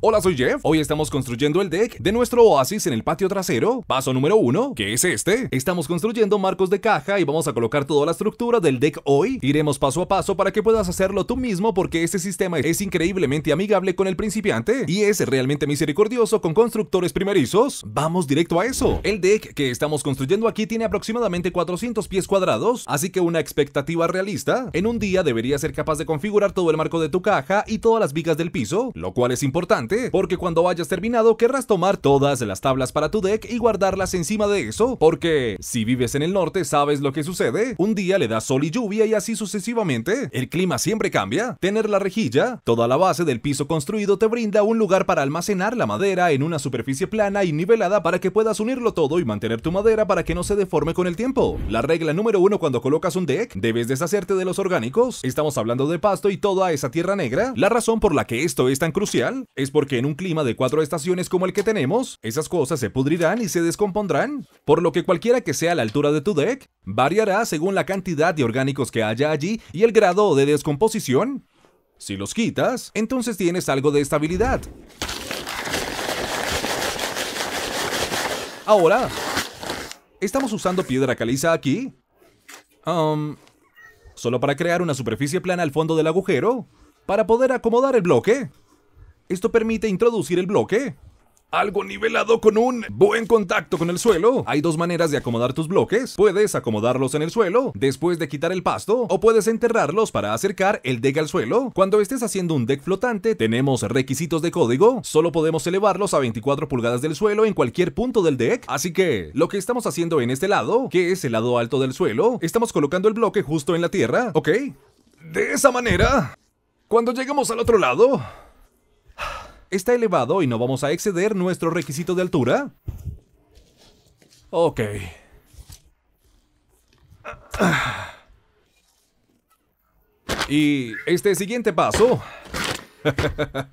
Hola, soy Jeff. Hoy estamos construyendo el deck de nuestro oasis en el patio trasero. Paso número uno, que es este. Estamos construyendo marcos de caja y vamos a colocar toda la estructura del deck hoy. Iremos paso a paso para que puedas hacerlo tú mismo porque este sistema es increíblemente amigable con el principiante y es realmente misericordioso con constructores primerizos. Vamos directo a eso. El deck que estamos construyendo aquí tiene aproximadamente 400 pies cuadrados, así que una expectativa realista. En un día deberías ser capaz de configurar todo el marco de tu caja y todas las vigas del piso, lo cual es importante porque cuando hayas terminado querrás tomar todas las tablas para tu deck y guardarlas encima de eso, porque si vives en el norte sabes lo que sucede, un día le da sol y lluvia y así sucesivamente, el clima siempre cambia, tener la rejilla, toda la base del piso construido te brinda un lugar para almacenar la madera en una superficie plana y nivelada para que puedas unirlo todo y mantener tu madera para que no se deforme con el tiempo. La regla número uno cuando colocas un deck, debes deshacerte de los orgánicos, estamos hablando de pasto y toda esa tierra negra, la razón por la que esto es tan crucial es porque porque en un clima de cuatro estaciones como el que tenemos, esas cosas se pudrirán y se descompondrán, por lo que cualquiera que sea la altura de tu deck, variará según la cantidad de orgánicos que haya allí y el grado de descomposición. Si los quitas, entonces tienes algo de estabilidad. Ahora, ¿estamos usando piedra caliza aquí? Um, ¿Solo para crear una superficie plana al fondo del agujero? ¿Para poder acomodar el bloque? Esto permite introducir el bloque algo nivelado con un buen contacto con el suelo. Hay dos maneras de acomodar tus bloques. Puedes acomodarlos en el suelo después de quitar el pasto o puedes enterrarlos para acercar el deck al suelo. Cuando estés haciendo un deck flotante tenemos requisitos de código. Solo podemos elevarlos a 24 pulgadas del suelo en cualquier punto del deck. Así que lo que estamos haciendo en este lado, que es el lado alto del suelo, estamos colocando el bloque justo en la tierra. ¿Ok? De esa manera, cuando llegamos al otro lado... Está elevado y no vamos a exceder nuestro requisito de altura. Ok. Y este siguiente paso...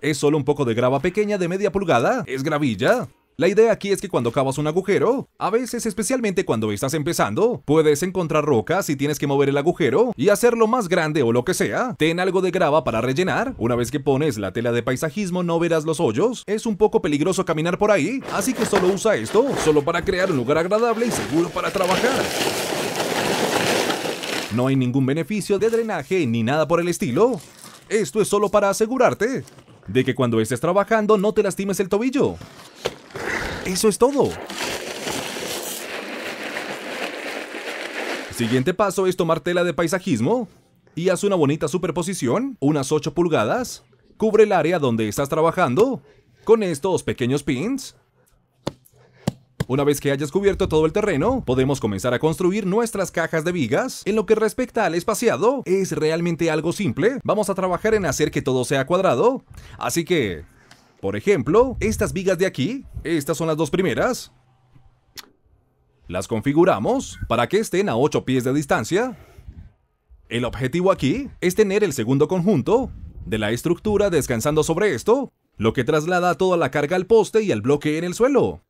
es solo un poco de grava pequeña de media pulgada. Es gravilla. La idea aquí es que cuando cavas un agujero, a veces especialmente cuando estás empezando, puedes encontrar rocas y tienes que mover el agujero y hacerlo más grande o lo que sea. Ten algo de grava para rellenar. Una vez que pones la tela de paisajismo no verás los hoyos. Es un poco peligroso caminar por ahí, así que solo usa esto, solo para crear un lugar agradable y seguro para trabajar. No hay ningún beneficio de drenaje ni nada por el estilo. Esto es solo para asegurarte de que cuando estés trabajando no te lastimes el tobillo. Eso es todo. Siguiente paso es tomar tela de paisajismo y haz una bonita superposición, unas 8 pulgadas. Cubre el área donde estás trabajando con estos pequeños pins. Una vez que hayas cubierto todo el terreno, podemos comenzar a construir nuestras cajas de vigas. En lo que respecta al espaciado, es realmente algo simple. Vamos a trabajar en hacer que todo sea cuadrado. Así que, por ejemplo, estas vigas de aquí, estas son las dos primeras. Las configuramos para que estén a 8 pies de distancia. El objetivo aquí es tener el segundo conjunto de la estructura descansando sobre esto, lo que traslada toda la carga al poste y al bloque en el suelo.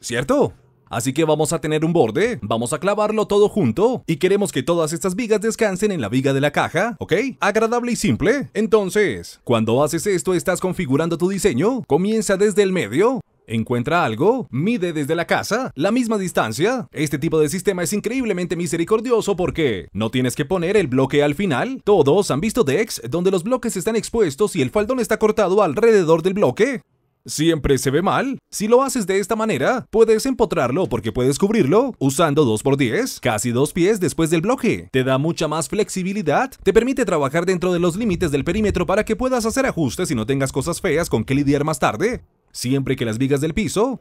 ¿Cierto? Así que vamos a tener un borde, vamos a clavarlo todo junto y queremos que todas estas vigas descansen en la viga de la caja, ¿ok? Agradable y simple. Entonces, cuando haces esto estás configurando tu diseño, comienza desde el medio, encuentra algo, mide desde la casa la misma distancia. Este tipo de sistema es increíblemente misericordioso porque no tienes que poner el bloque al final. Todos han visto decks donde los bloques están expuestos y el faldón está cortado alrededor del bloque. Siempre se ve mal. Si lo haces de esta manera, puedes empotrarlo porque puedes cubrirlo usando 2x10, casi dos pies después del bloque. Te da mucha más flexibilidad, te permite trabajar dentro de los límites del perímetro para que puedas hacer ajustes y no tengas cosas feas con que lidiar más tarde. Siempre que las vigas del piso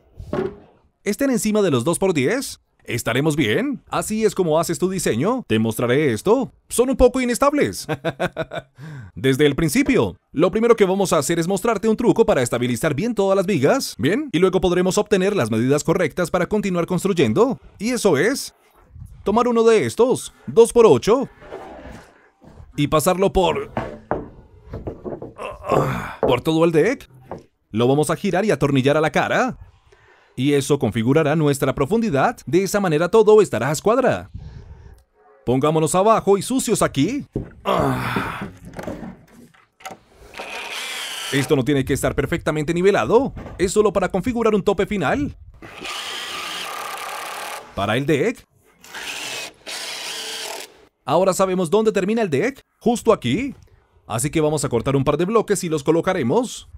estén encima de los 2x10, ¿Estaremos bien? ¿Así es como haces tu diseño? ¿Te mostraré esto? Son un poco inestables. Desde el principio, lo primero que vamos a hacer es mostrarte un truco para estabilizar bien todas las vigas, ¿bien? Y luego podremos obtener las medidas correctas para continuar construyendo. Y eso es... Tomar uno de estos, 2x8, y pasarlo por... por todo el deck. Lo vamos a girar y atornillar a la cara y eso configurará nuestra profundidad. De esa manera todo estará a escuadra. Pongámonos abajo y sucios aquí. Ah. Esto no tiene que estar perfectamente nivelado. Es solo para configurar un tope final. Para el deck. Ahora sabemos dónde termina el deck. Justo aquí. Así que vamos a cortar un par de bloques y los colocaremos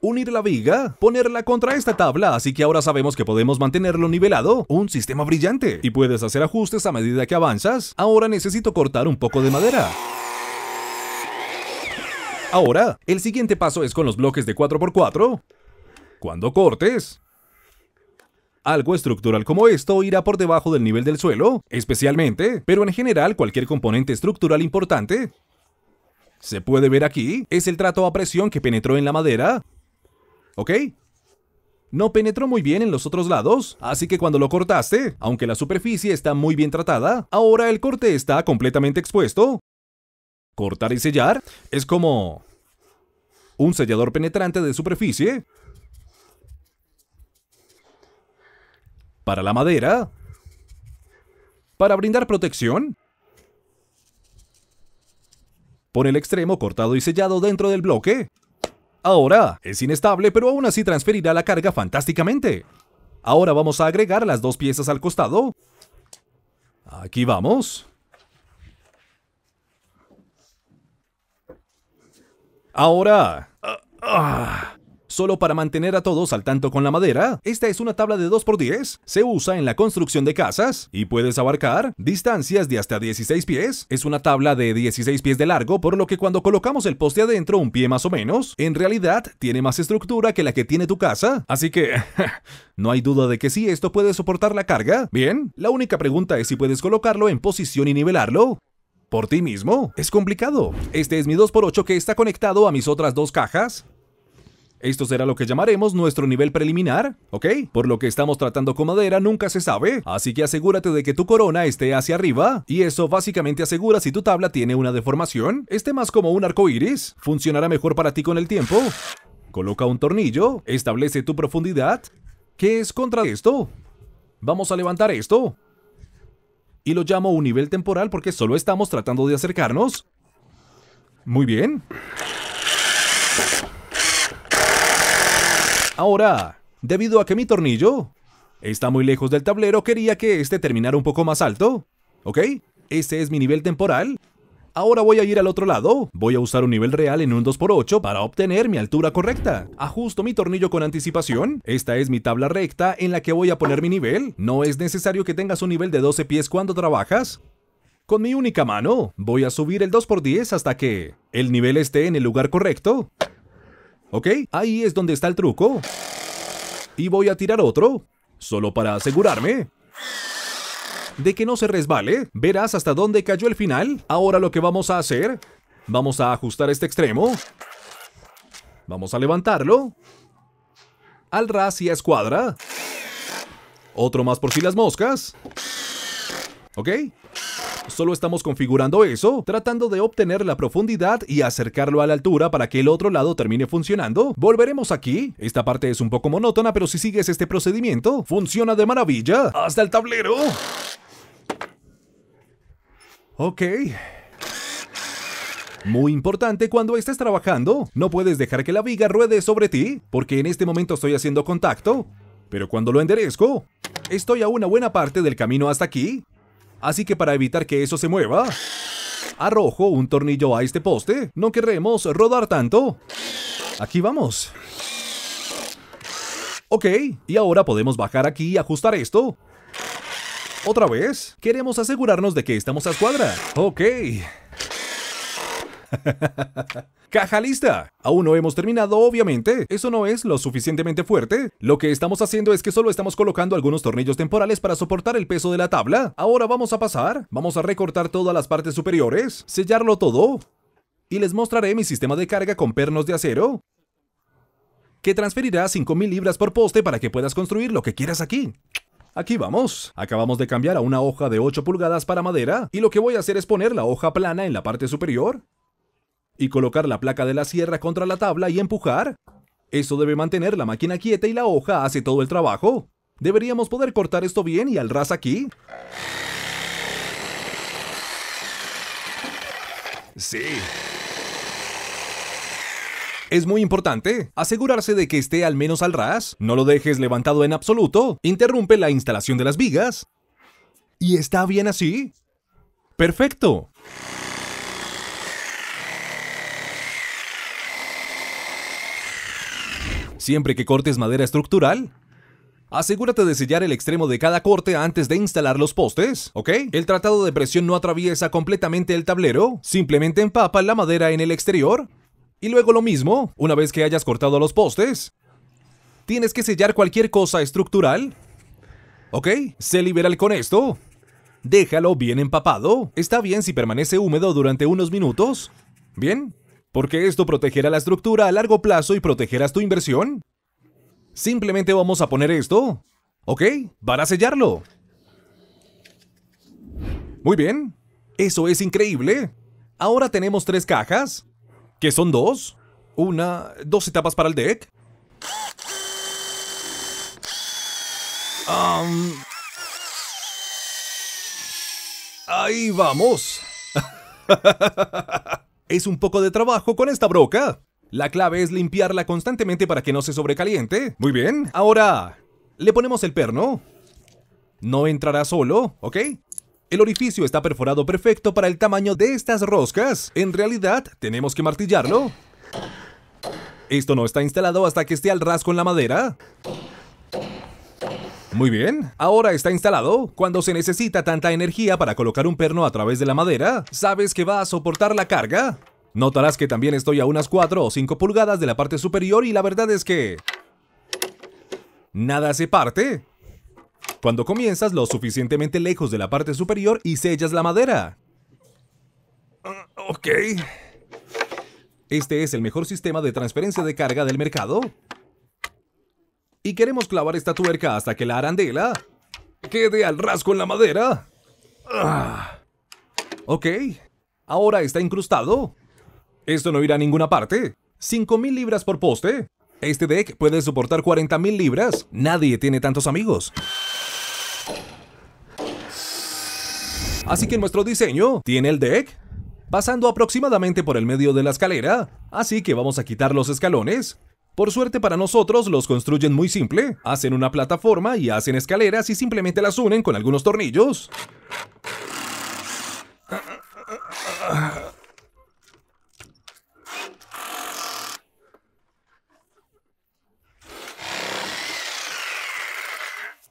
unir la viga, ponerla contra esta tabla, así que ahora sabemos que podemos mantenerlo nivelado, un sistema brillante, y puedes hacer ajustes a medida que avanzas. Ahora necesito cortar un poco de madera. Ahora, el siguiente paso es con los bloques de 4x4. Cuando cortes, algo estructural como esto irá por debajo del nivel del suelo, especialmente, pero en general cualquier componente estructural importante. Se puede ver aquí, es el trato a presión que penetró en la madera, ¿ok? No penetró muy bien en los otros lados, así que cuando lo cortaste, aunque la superficie está muy bien tratada, ahora el corte está completamente expuesto. Cortar y sellar es como... un sellador penetrante de superficie. Para la madera. Para brindar protección. Pon el extremo cortado y sellado dentro del bloque. Ahora, es inestable pero aún así transferirá la carga fantásticamente. Ahora vamos a agregar las dos piezas al costado. Aquí vamos. Ahora... Ah, ah. Solo para mantener a todos al tanto con la madera, esta es una tabla de 2x10, se usa en la construcción de casas y puedes abarcar distancias de hasta 16 pies. Es una tabla de 16 pies de largo, por lo que cuando colocamos el poste adentro un pie más o menos, en realidad tiene más estructura que la que tiene tu casa, así que... no hay duda de que sí, esto puede soportar la carga. Bien, la única pregunta es si puedes colocarlo en posición y nivelarlo por ti mismo. Es complicado. Este es mi 2x8 que está conectado a mis otras dos cajas. Esto será lo que llamaremos nuestro nivel preliminar, ¿ok? Por lo que estamos tratando con madera nunca se sabe, así que asegúrate de que tu corona esté hacia arriba, y eso básicamente asegura si tu tabla tiene una deformación, esté más como un arco iris, funcionará mejor para ti con el tiempo. Coloca un tornillo, establece tu profundidad. ¿Qué es contra esto? Vamos a levantar esto. Y lo llamo un nivel temporal porque solo estamos tratando de acercarnos. Muy bien. Ahora, debido a que mi tornillo está muy lejos del tablero, quería que este terminara un poco más alto. ¿Ok? Este es mi nivel temporal. Ahora voy a ir al otro lado. Voy a usar un nivel real en un 2x8 para obtener mi altura correcta. Ajusto mi tornillo con anticipación. Esta es mi tabla recta en la que voy a poner mi nivel. No es necesario que tengas un nivel de 12 pies cuando trabajas. Con mi única mano, voy a subir el 2x10 hasta que el nivel esté en el lugar correcto. ¿Ok? Ahí es donde está el truco. Y voy a tirar otro, solo para asegurarme de que no se resbale. Verás hasta dónde cayó el final. Ahora lo que vamos a hacer, vamos a ajustar este extremo. Vamos a levantarlo. Al ras y a escuadra. Otro más por si las moscas. ¿Ok? Solo estamos configurando eso, tratando de obtener la profundidad y acercarlo a la altura para que el otro lado termine funcionando. Volveremos aquí. Esta parte es un poco monótona, pero si sigues este procedimiento, funciona de maravilla. ¡Hasta el tablero! Ok. Muy importante cuando estés trabajando, no puedes dejar que la viga ruede sobre ti, porque en este momento estoy haciendo contacto, pero cuando lo enderezco, estoy a una buena parte del camino hasta aquí, Así que para evitar que eso se mueva, arrojo un tornillo a este poste. No queremos rodar tanto. Aquí vamos. Ok, y ahora podemos bajar aquí y ajustar esto. ¿Otra vez? Queremos asegurarnos de que estamos a escuadra. Ok. caja lista. Aún no hemos terminado, obviamente. Eso no es lo suficientemente fuerte. Lo que estamos haciendo es que solo estamos colocando algunos tornillos temporales para soportar el peso de la tabla. Ahora vamos a pasar. Vamos a recortar todas las partes superiores, sellarlo todo. Y les mostraré mi sistema de carga con pernos de acero que transferirá 5.000 libras por poste para que puedas construir lo que quieras aquí. Aquí vamos. Acabamos de cambiar a una hoja de 8 pulgadas para madera y lo que voy a hacer es poner la hoja plana en la parte superior y colocar la placa de la sierra contra la tabla y empujar. Eso debe mantener la máquina quieta y la hoja hace todo el trabajo. Deberíamos poder cortar esto bien y al ras aquí. Sí. Es muy importante asegurarse de que esté al menos al ras. No lo dejes levantado en absoluto. Interrumpe la instalación de las vigas. ¿Y está bien así? Perfecto. siempre que cortes madera estructural. Asegúrate de sellar el extremo de cada corte antes de instalar los postes, ¿ok? El tratado de presión no atraviesa completamente el tablero, simplemente empapa la madera en el exterior. Y luego lo mismo, una vez que hayas cortado los postes, tienes que sellar cualquier cosa estructural. ¿Ok? Sé liberal con esto. Déjalo bien empapado. Está bien si permanece húmedo durante unos minutos. ¿Bien? porque esto protegerá la estructura a largo plazo y protegerás tu inversión. Simplemente vamos a poner esto. ¿Ok? Van a sellarlo. Muy bien. Eso es increíble. Ahora tenemos tres cajas. ¿Qué son dos? Una... dos etapas para el deck. Ahí vamos. Es un poco de trabajo con esta broca. La clave es limpiarla constantemente para que no se sobrecaliente. Muy bien. Ahora, le ponemos el perno. No entrará solo, ¿ok? El orificio está perforado perfecto para el tamaño de estas roscas. En realidad, tenemos que martillarlo. Esto no está instalado hasta que esté al ras con la madera. Muy bien. Ahora está instalado. Cuando se necesita tanta energía para colocar un perno a través de la madera, ¿sabes que va a soportar la carga? Notarás que también estoy a unas 4 o 5 pulgadas de la parte superior y la verdad es que... Nada se parte. Cuando comienzas lo suficientemente lejos de la parte superior y sellas la madera. ok. Este es el mejor sistema de transferencia de carga del mercado. Y queremos clavar esta tuerca hasta que la arandela quede al rasgo en la madera. Ah. Ok, ahora está incrustado. Esto no irá a ninguna parte. 5.000 libras por poste. Este deck puede soportar 40.000 libras. Nadie tiene tantos amigos. Así que nuestro diseño tiene el deck pasando aproximadamente por el medio de la escalera. Así que vamos a quitar los escalones por suerte para nosotros los construyen muy simple, hacen una plataforma y hacen escaleras y simplemente las unen con algunos tornillos.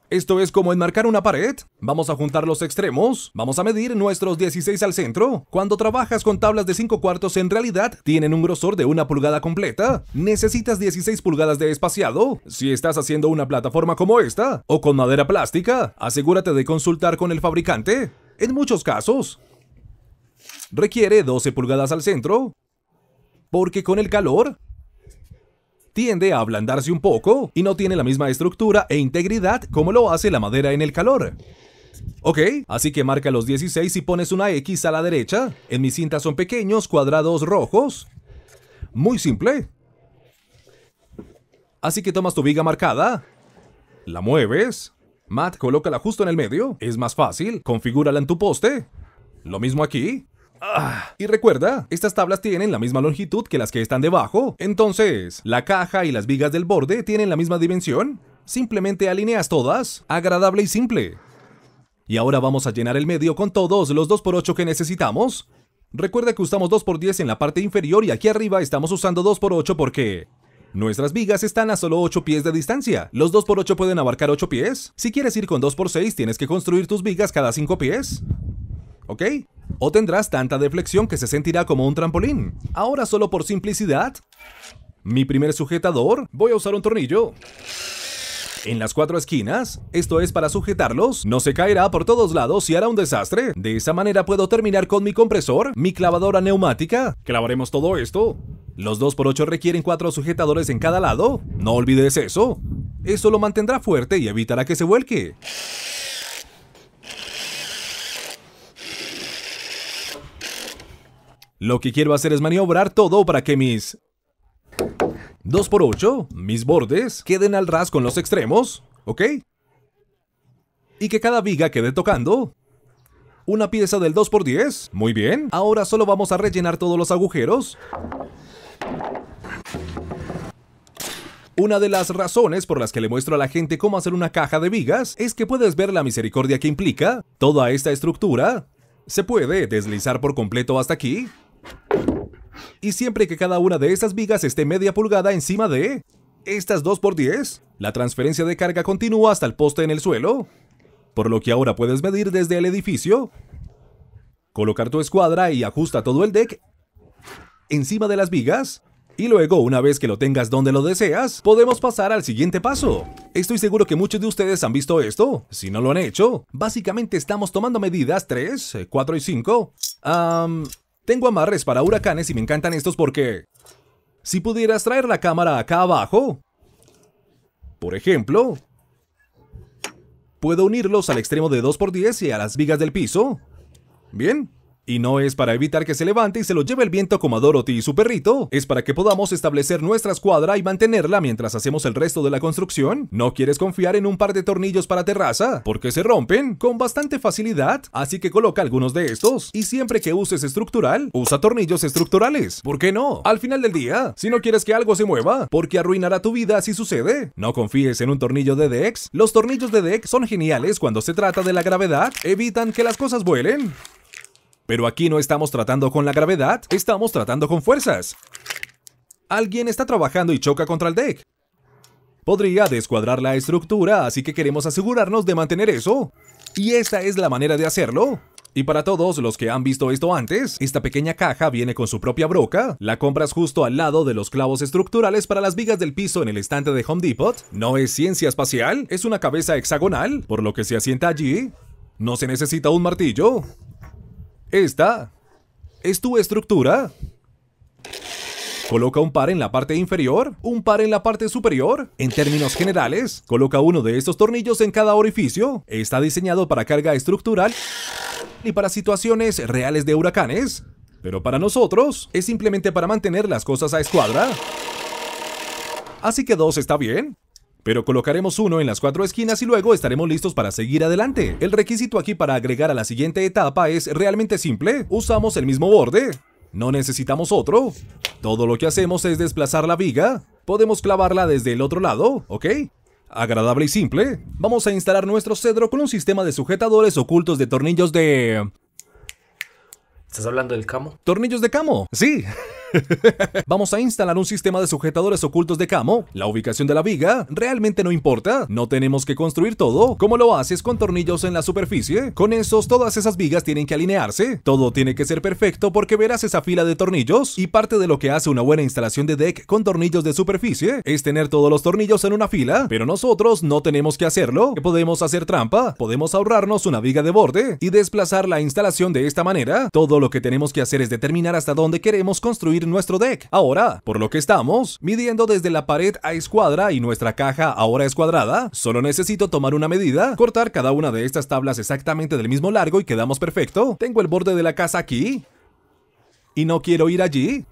Esto es como enmarcar una pared. Vamos a juntar los extremos, vamos a medir nuestros 16 al centro. Cuando trabajas con tablas de 5 cuartos en realidad tienen un grosor de una pulgada completa. Necesitas 16 pulgadas de espaciado. Si estás haciendo una plataforma como esta, o con madera plástica, asegúrate de consultar con el fabricante. En muchos casos, requiere 12 pulgadas al centro, porque con el calor tiende a ablandarse un poco y no tiene la misma estructura e integridad como lo hace la madera en el calor. Ok, así que marca los 16 y pones una X a la derecha. En mi cinta son pequeños cuadrados rojos. Muy simple. Así que tomas tu viga marcada, la mueves, Matt, colócala justo en el medio, es más fácil, configúrala en tu poste. Lo mismo aquí. Y recuerda, estas tablas tienen la misma longitud que las que están debajo. Entonces, la caja y las vigas del borde tienen la misma dimensión. Simplemente alineas todas. Agradable y simple. Y ahora vamos a llenar el medio con todos los 2x8 que necesitamos. Recuerda que usamos 2x10 en la parte inferior y aquí arriba estamos usando 2x8 porque... Nuestras vigas están a solo 8 pies de distancia. ¿Los 2x8 pueden abarcar 8 pies? Si quieres ir con 2x6 tienes que construir tus vigas cada 5 pies. ¿Ok? o tendrás tanta deflexión que se sentirá como un trampolín. Ahora solo por simplicidad, mi primer sujetador, voy a usar un tornillo. En las cuatro esquinas, esto es para sujetarlos, no se caerá por todos lados y hará un desastre. De esa manera puedo terminar con mi compresor, mi clavadora neumática. Clavaremos todo esto. Los 2x8 requieren cuatro sujetadores en cada lado. No olvides eso. Eso lo mantendrá fuerte y evitará que se vuelque. Lo que quiero hacer es maniobrar todo para que mis 2x8, mis bordes, queden al ras con los extremos, ¿ok? Y que cada viga quede tocando. Una pieza del 2x10, muy bien. Ahora solo vamos a rellenar todos los agujeros. Una de las razones por las que le muestro a la gente cómo hacer una caja de vigas es que puedes ver la misericordia que implica toda esta estructura. Se puede deslizar por completo hasta aquí y siempre que cada una de estas vigas esté media pulgada encima de estas 2 x 10, la transferencia de carga continúa hasta el poste en el suelo, por lo que ahora puedes medir desde el edificio, colocar tu escuadra y ajusta todo el deck encima de las vigas, y luego, una vez que lo tengas donde lo deseas, podemos pasar al siguiente paso. Estoy seguro que muchos de ustedes han visto esto. Si no lo han hecho, básicamente estamos tomando medidas 3, 4 eh, y 5. Ahm... Tengo amarres para huracanes y me encantan estos porque... Si pudieras traer la cámara acá abajo... Por ejemplo... Puedo unirlos al extremo de 2x10 y a las vigas del piso. Bien. Y no es para evitar que se levante y se lo lleve el viento como a Dorothy y su perrito, es para que podamos establecer nuestra escuadra y mantenerla mientras hacemos el resto de la construcción. ¿No quieres confiar en un par de tornillos para terraza? Porque se rompen con bastante facilidad, así que coloca algunos de estos. Y siempre que uses estructural, usa tornillos estructurales. ¿Por qué no? Al final del día, si no quieres que algo se mueva, porque arruinará tu vida si sucede. No confíes en un tornillo de Dex? Los tornillos de Dex son geniales cuando se trata de la gravedad, evitan que las cosas vuelen. Pero aquí no estamos tratando con la gravedad, estamos tratando con fuerzas. Alguien está trabajando y choca contra el deck. Podría descuadrar la estructura, así que queremos asegurarnos de mantener eso. Y esta es la manera de hacerlo. Y para todos los que han visto esto antes, esta pequeña caja viene con su propia broca, la compras justo al lado de los clavos estructurales para las vigas del piso en el estante de Home Depot. No es ciencia espacial, es una cabeza hexagonal, por lo que se asienta allí. No se necesita un martillo. Esta es tu estructura. Coloca un par en la parte inferior, un par en la parte superior. En términos generales, coloca uno de estos tornillos en cada orificio. Está diseñado para carga estructural y para situaciones reales de huracanes. Pero para nosotros, es simplemente para mantener las cosas a escuadra. Así que dos está bien pero colocaremos uno en las cuatro esquinas y luego estaremos listos para seguir adelante. El requisito aquí para agregar a la siguiente etapa es realmente simple, usamos el mismo borde, no necesitamos otro. Todo lo que hacemos es desplazar la viga, podemos clavarla desde el otro lado, ¿ok? Agradable y simple, vamos a instalar nuestro cedro con un sistema de sujetadores ocultos de tornillos de... ¿Estás hablando del camo? Tornillos de camo, sí. Vamos a instalar un sistema de sujetadores ocultos de camo. La ubicación de la viga realmente no importa. No tenemos que construir todo, ¿Cómo lo haces con tornillos en la superficie. Con esos, todas esas vigas tienen que alinearse. Todo tiene que ser perfecto porque verás esa fila de tornillos. Y parte de lo que hace una buena instalación de deck con tornillos de superficie es tener todos los tornillos en una fila. Pero nosotros no tenemos que hacerlo. Podemos hacer trampa. Podemos ahorrarnos una viga de borde y desplazar la instalación de esta manera. Todo lo que tenemos que hacer es determinar hasta dónde queremos construir nuestro deck ahora, por lo que estamos midiendo desde la pared a escuadra y nuestra caja ahora es cuadrada. Solo necesito tomar una medida, cortar cada una de estas tablas exactamente del mismo largo y quedamos perfecto. Tengo el borde de la casa aquí y no quiero ir allí.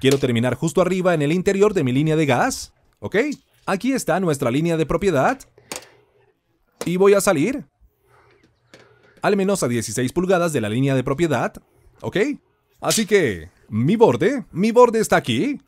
Quiero terminar justo arriba en el interior de mi línea de gas. ¿Ok? Aquí está nuestra línea de propiedad. Y voy a salir. Al menos a 16 pulgadas de la línea de propiedad. ¿Ok? Así que mi borde, mi borde está aquí.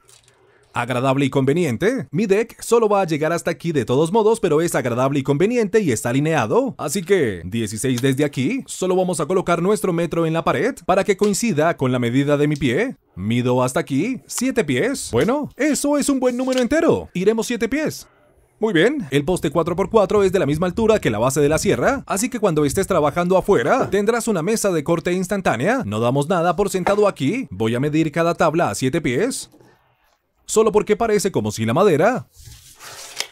Agradable y conveniente. Mi deck solo va a llegar hasta aquí de todos modos, pero es agradable y conveniente y está alineado. Así que, 16 desde aquí, solo vamos a colocar nuestro metro en la pared para que coincida con la medida de mi pie. Mido hasta aquí, 7 pies. Bueno, eso es un buen número entero. Iremos 7 pies. Muy bien, el poste 4x4 es de la misma altura que la base de la sierra, así que cuando estés trabajando afuera, tendrás una mesa de corte instantánea. No damos nada por sentado aquí. Voy a medir cada tabla a 7 pies. Solo porque parece como si la madera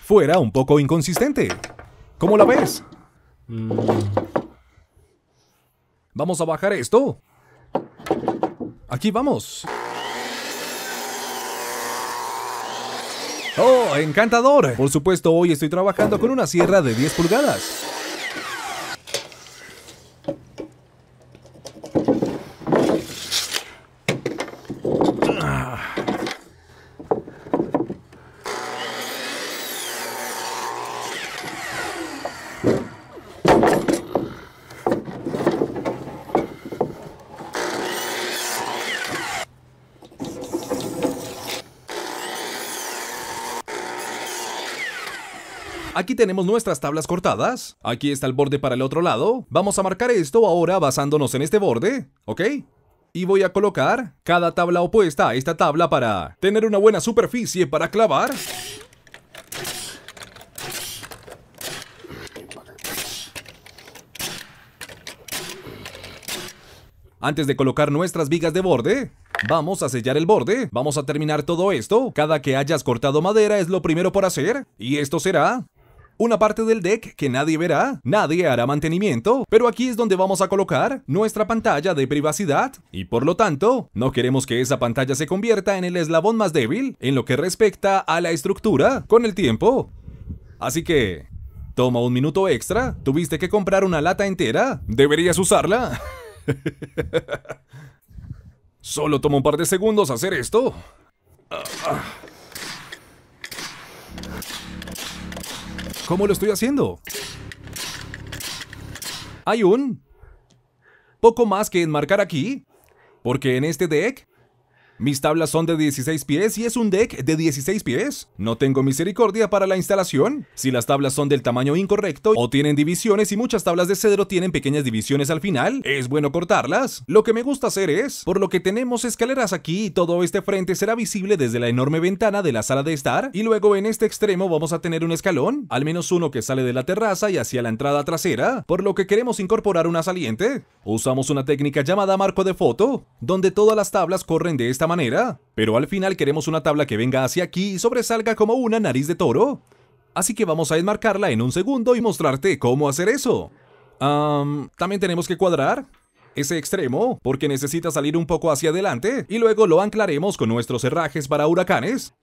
fuera un poco inconsistente. ¿Cómo la ves? Mm. Vamos a bajar esto. Aquí vamos. ¡Oh, encantador! Por supuesto, hoy estoy trabajando con una sierra de 10 pulgadas. Aquí tenemos nuestras tablas cortadas. Aquí está el borde para el otro lado. Vamos a marcar esto ahora basándonos en este borde, ¿ok? y voy a colocar cada tabla opuesta a esta tabla para tener una buena superficie para clavar. Antes de colocar nuestras vigas de borde, vamos a sellar el borde. Vamos a terminar todo esto. Cada que hayas cortado madera es lo primero por hacer. Y esto será una parte del deck que nadie verá, nadie hará mantenimiento, pero aquí es donde vamos a colocar nuestra pantalla de privacidad y por lo tanto no queremos que esa pantalla se convierta en el eslabón más débil en lo que respecta a la estructura con el tiempo. Así que, toma un minuto extra, tuviste que comprar una lata entera, deberías usarla. Solo toma un par de segundos hacer esto. Ah, ah. ¿Cómo lo estoy haciendo? Hay un poco más que enmarcar aquí, porque en este deck mis tablas son de 16 pies y es un deck de 16 pies. No tengo misericordia para la instalación. Si las tablas son del tamaño incorrecto o tienen divisiones y muchas tablas de cedro tienen pequeñas divisiones al final, es bueno cortarlas. Lo que me gusta hacer es, por lo que tenemos escaleras aquí y todo este frente será visible desde la enorme ventana de la sala de estar y luego en este extremo vamos a tener un escalón, al menos uno que sale de la terraza y hacia la entrada trasera, por lo que queremos incorporar una saliente. Usamos una técnica llamada marco de foto, donde todas las tablas corren de esta manera, pero al final queremos una tabla que venga hacia aquí y sobresalga como una nariz de toro. Así que vamos a enmarcarla en un segundo y mostrarte cómo hacer eso. También tenemos que cuadrar ese extremo porque necesita salir un poco hacia adelante y luego lo anclaremos con nuestros herrajes para huracanes.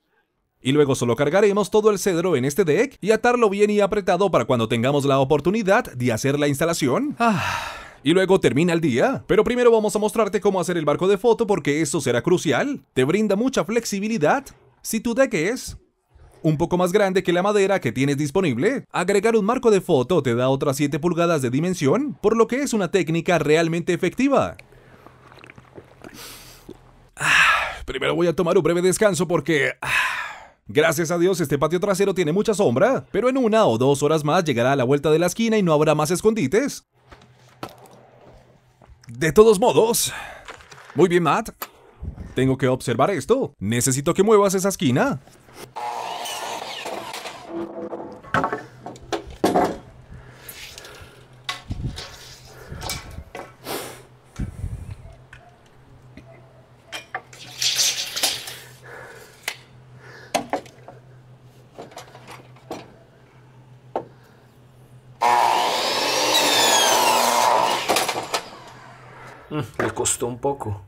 Y luego solo cargaremos todo el cedro en este deck y atarlo bien y apretado para cuando tengamos la oportunidad de hacer la instalación. Ah y luego termina el día. Pero primero vamos a mostrarte cómo hacer el barco de foto porque eso será crucial. Te brinda mucha flexibilidad. Si tu deck es un poco más grande que la madera que tienes disponible. Agregar un marco de foto te da otras 7 pulgadas de dimensión, por lo que es una técnica realmente efectiva. Ah, primero voy a tomar un breve descanso porque... Ah, gracias a Dios este patio trasero tiene mucha sombra, pero en una o dos horas más llegará a la vuelta de la esquina y no habrá más escondites. De todos modos... Muy bien, Matt. Tengo que observar esto. Necesito que muevas esa esquina.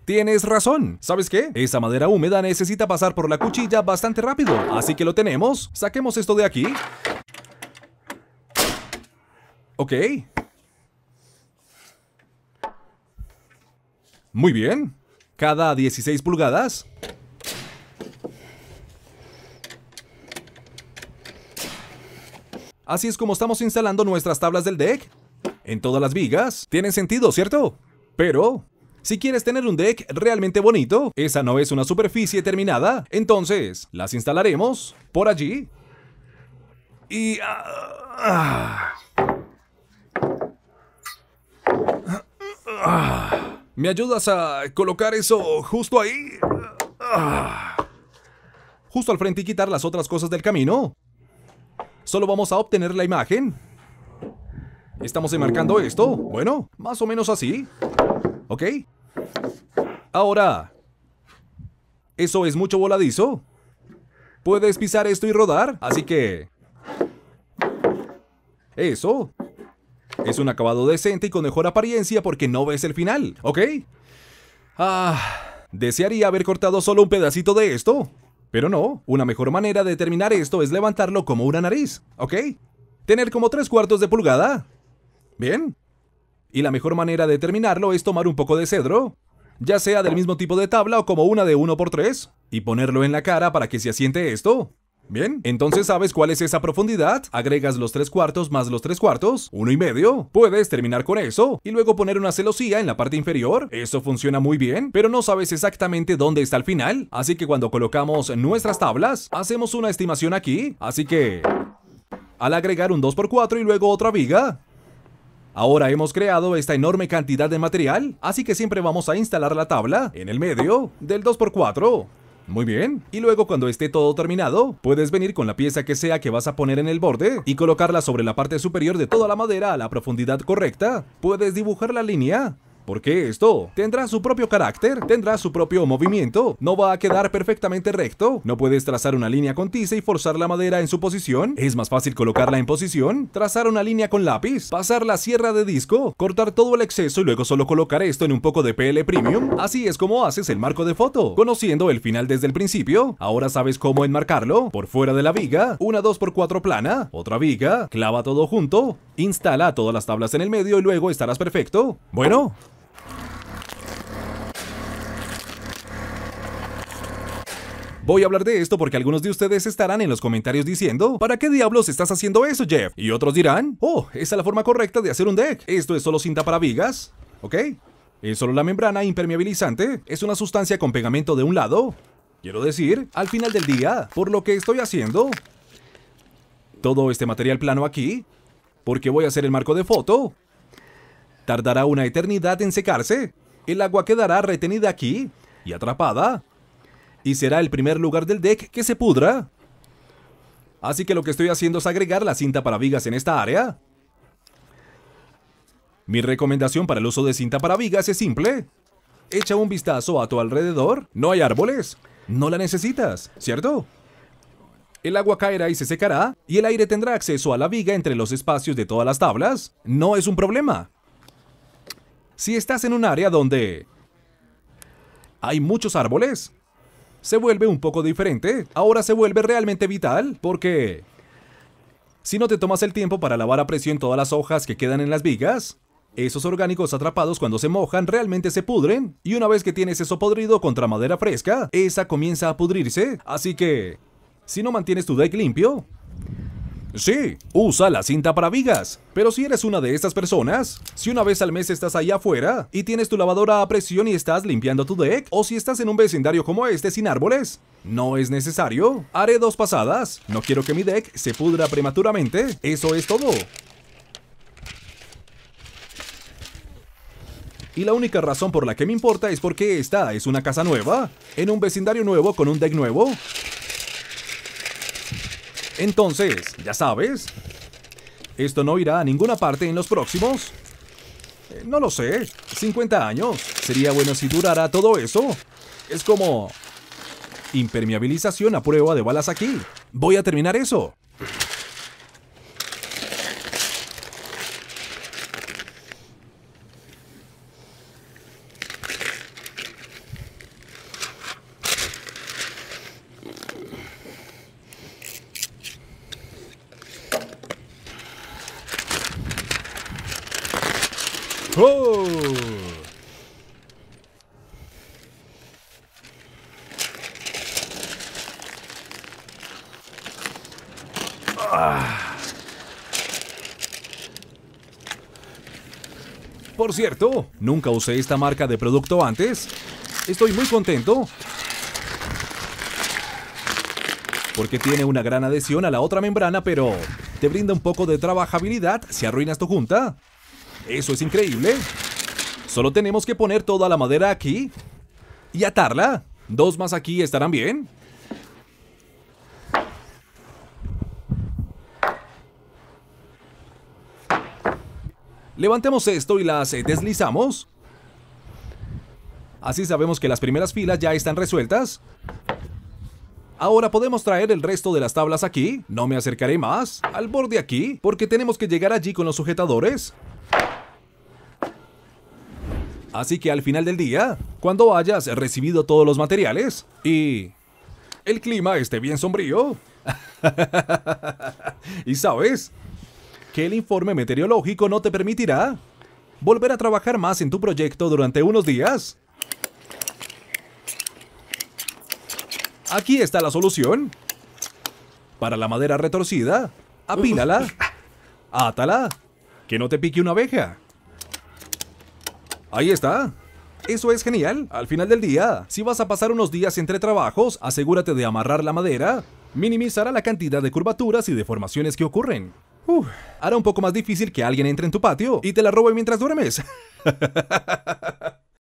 Tienes razón. ¿Sabes qué? Esa madera húmeda necesita pasar por la cuchilla bastante rápido. Así que lo tenemos. Saquemos esto de aquí. Ok. Muy bien. Cada 16 pulgadas. Así es como estamos instalando nuestras tablas del deck. En todas las vigas. Tiene sentido, ¿cierto? Pero si quieres tener un deck realmente bonito, esa no es una superficie terminada, entonces las instalaremos por allí. Y... ¿Me ayudas a colocar eso justo ahí? Justo al frente y quitar las otras cosas del camino. Solo vamos a obtener la imagen. Estamos enmarcando esto. Bueno, más o menos así. ¿Ok? Ahora, ¿eso es mucho voladizo? Puedes pisar esto y rodar, así que... Eso. Es un acabado decente y con mejor apariencia porque no ves el final, ¿ok? Ah, desearía haber cortado solo un pedacito de esto. Pero no, una mejor manera de terminar esto es levantarlo como una nariz, ¿ok? Tener como tres cuartos de pulgada. Bien, y la mejor manera de terminarlo es tomar un poco de cedro, ya sea del mismo tipo de tabla o como una de 1x3, y ponerlo en la cara para que se asiente esto. Bien, entonces sabes cuál es esa profundidad, agregas los 3 cuartos más los 3 cuartos, uno y medio, puedes terminar con eso, y luego poner una celosía en la parte inferior, eso funciona muy bien, pero no sabes exactamente dónde está el final, así que cuando colocamos nuestras tablas, hacemos una estimación aquí, así que... Al agregar un 2x4 y luego otra viga, Ahora hemos creado esta enorme cantidad de material, así que siempre vamos a instalar la tabla en el medio del 2x4. Muy bien, y luego cuando esté todo terminado, puedes venir con la pieza que sea que vas a poner en el borde y colocarla sobre la parte superior de toda la madera a la profundidad correcta. Puedes dibujar la línea ¿Por qué esto tendrá su propio carácter, tendrá su propio movimiento, no va a quedar perfectamente recto. No puedes trazar una línea con tiza y forzar la madera en su posición. Es más fácil colocarla en posición, trazar una línea con lápiz, pasar la sierra de disco, cortar todo el exceso y luego solo colocar esto en un poco de PL Premium. Así es como haces el marco de foto, conociendo el final desde el principio. Ahora sabes cómo enmarcarlo, por fuera de la viga, una 2x4 plana, otra viga, clava todo junto, instala todas las tablas en el medio y luego estarás perfecto. Bueno, Voy a hablar de esto porque algunos de ustedes estarán en los comentarios diciendo, ¿para qué diablos estás haciendo eso, Jeff? Y otros dirán, oh, esa es la forma correcta de hacer un deck. Esto es solo cinta para vigas, ¿ok? Es solo la membrana impermeabilizante, es una sustancia con pegamento de un lado, quiero decir, al final del día, por lo que estoy haciendo, todo este material plano aquí, porque voy a hacer el marco de foto, tardará una eternidad en secarse, el agua quedará retenida aquí y atrapada y será el primer lugar del deck que se pudra. Así que lo que estoy haciendo es agregar la cinta para vigas en esta área. Mi recomendación para el uso de cinta para vigas es simple. Echa un vistazo a tu alrededor. No hay árboles. No la necesitas, ¿cierto? El agua caerá y se secará, y el aire tendrá acceso a la viga entre los espacios de todas las tablas. No es un problema. Si estás en un área donde hay muchos árboles, se vuelve un poco diferente, ahora se vuelve realmente vital, porque... Si no te tomas el tiempo para lavar a presión todas las hojas que quedan en las vigas, esos orgánicos atrapados cuando se mojan realmente se pudren, y una vez que tienes eso podrido contra madera fresca, esa comienza a pudrirse, así que... Si no mantienes tu deck limpio, Sí, usa la cinta para vigas. Pero si eres una de estas personas, si una vez al mes estás ahí afuera y tienes tu lavadora a presión y estás limpiando tu deck, o si estás en un vecindario como este sin árboles, no es necesario. Haré dos pasadas. No quiero que mi deck se pudra prematuramente. Eso es todo. y la única razón por la que me importa es porque esta es una casa nueva, en un vecindario nuevo con un deck nuevo. Entonces, ya sabes, ¿esto no irá a ninguna parte en los próximos? Eh, no lo sé, 50 años. Sería bueno si durara todo eso. Es como... Impermeabilización a prueba de balas aquí. Voy a terminar eso. Por cierto, nunca usé esta marca de producto antes. Estoy muy contento. Porque tiene una gran adhesión a la otra membrana, pero te brinda un poco de trabajabilidad si arruinas tu junta. Eso es increíble. Solo tenemos que poner toda la madera aquí y atarla. Dos más aquí estarán bien. Levantemos esto y las eh, deslizamos. Así sabemos que las primeras filas ya están resueltas. Ahora podemos traer el resto de las tablas aquí. No me acercaré más. Al borde aquí, porque tenemos que llegar allí con los sujetadores. Así que al final del día, cuando hayas recibido todos los materiales y el clima esté bien sombrío, y sabes que el informe meteorológico no te permitirá volver a trabajar más en tu proyecto durante unos días. Aquí está la solución. Para la madera retorcida, apílala, átala, que no te pique una abeja. Ahí está. Eso es genial. Al final del día, si vas a pasar unos días entre trabajos, asegúrate de amarrar la madera. Minimizará la cantidad de curvaturas y deformaciones que ocurren. hará un poco más difícil que alguien entre en tu patio y te la robe mientras duermes.